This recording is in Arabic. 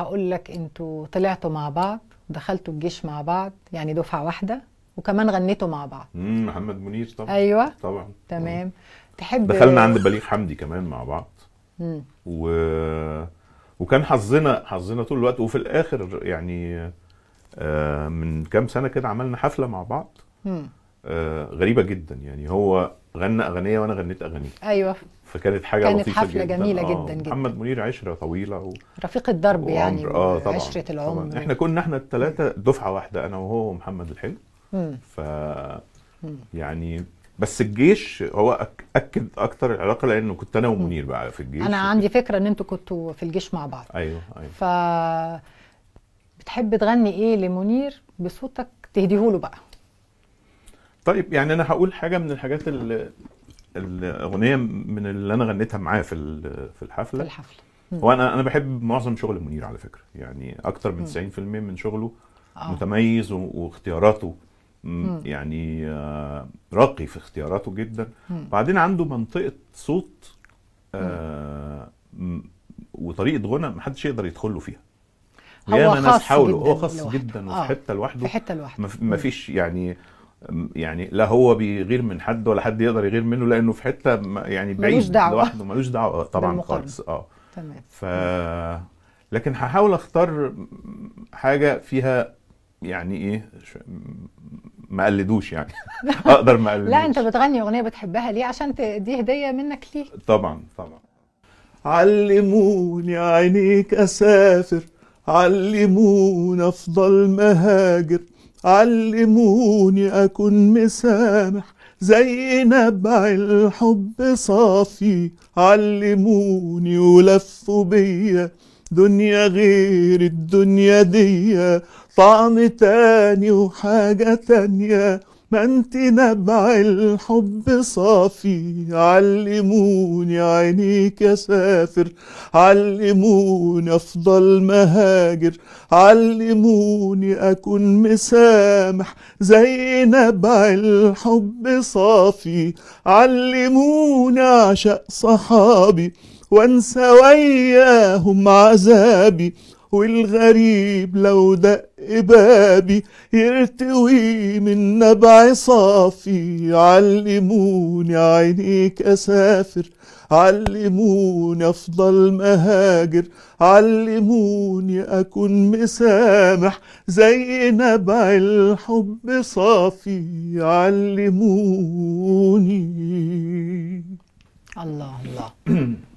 هقول لك انتوا طلعتوا مع بعض دخلتوا الجيش مع بعض يعني دفعه واحده وكمان غنيتوا مع بعض امم محمد منير طبعا ايوه طبعا تمام أوه. تحب دخلنا عند بليغ حمدي كمان مع بعض امم و... وكان حظنا حظنا طول الوقت وفي الاخر يعني آه، من كام سنه كده عملنا حفله مع بعض امم آه، غريبه جدا يعني هو غنى اغنيه وانا غنيت اغانيه ايوه فكانت حاجه كانت لطيفه حفله جدا. جميله آه. جدا جدا محمد منير عشره طويله و... رفيق الدرب يعني آه طبعًا. عشره العمر طبعًا. احنا كنا احنا الثلاثه دفعه واحده انا وهو ومحمد الحلو ف يعني بس الجيش هو اكد اكتر العلاقه لان كنت انا ومنير بقى في الجيش انا عندي فكره ان انتوا كنتوا في الجيش مع بعض ايوه ايوه ف بتحب تغني ايه لمنير بصوتك تهديهوله بقى طيب يعني انا هقول حاجه من الحاجات اللي الاغنيه من اللي انا غنيتها معاه في في الحفله في الحفله وانا انا بحب معظم شغل منير على فكره يعني اكتر من 90% من شغله آه. متميز واختياراته يعني آه، راقي في اختياراته جدا بعدين عنده منطقه صوت آه وطريقه غنى محدش يقدر يدخل له فيها هو خاص ناس حاوله هو خاص جدا, جداً وفي آه. حته لوحده في حته لوحده مفيش يعني يعني لا هو بيغير من حد ولا حد يقدر يغير منه لانه في حته يعني بعيد لوحده ملوش دعوه آه، طبعا خالص اه تمام ف لكن هحاول اختار حاجه فيها يعني ايه ما قلدوش يعني اقدر ما لا انت بتغني اغنيه بتحبها ليه عشان دي هديه منك ليه طبعا طبعا علموني عينيك اسافر علموني افضل مهاجر علموني أكون مسامح زي نبع الحب صافي علموني ولفوا بيا دنيا غير الدنيا دي طعم تاني وحاجة تانية ما انت نبع الحب صافي علموني عينيك اسافر علموني افضل مهاجر علموني اكون مسامح زي نبع الحب صافي علموني اعشق صحابي وانسى وياهم عذابي والغريب لو دق بابي يرتوي من نبع صافي علموني عينيك أسافر علموني أفضل مهاجر علموني أكون مسامح زي نبع الحب صافي علموني الله الله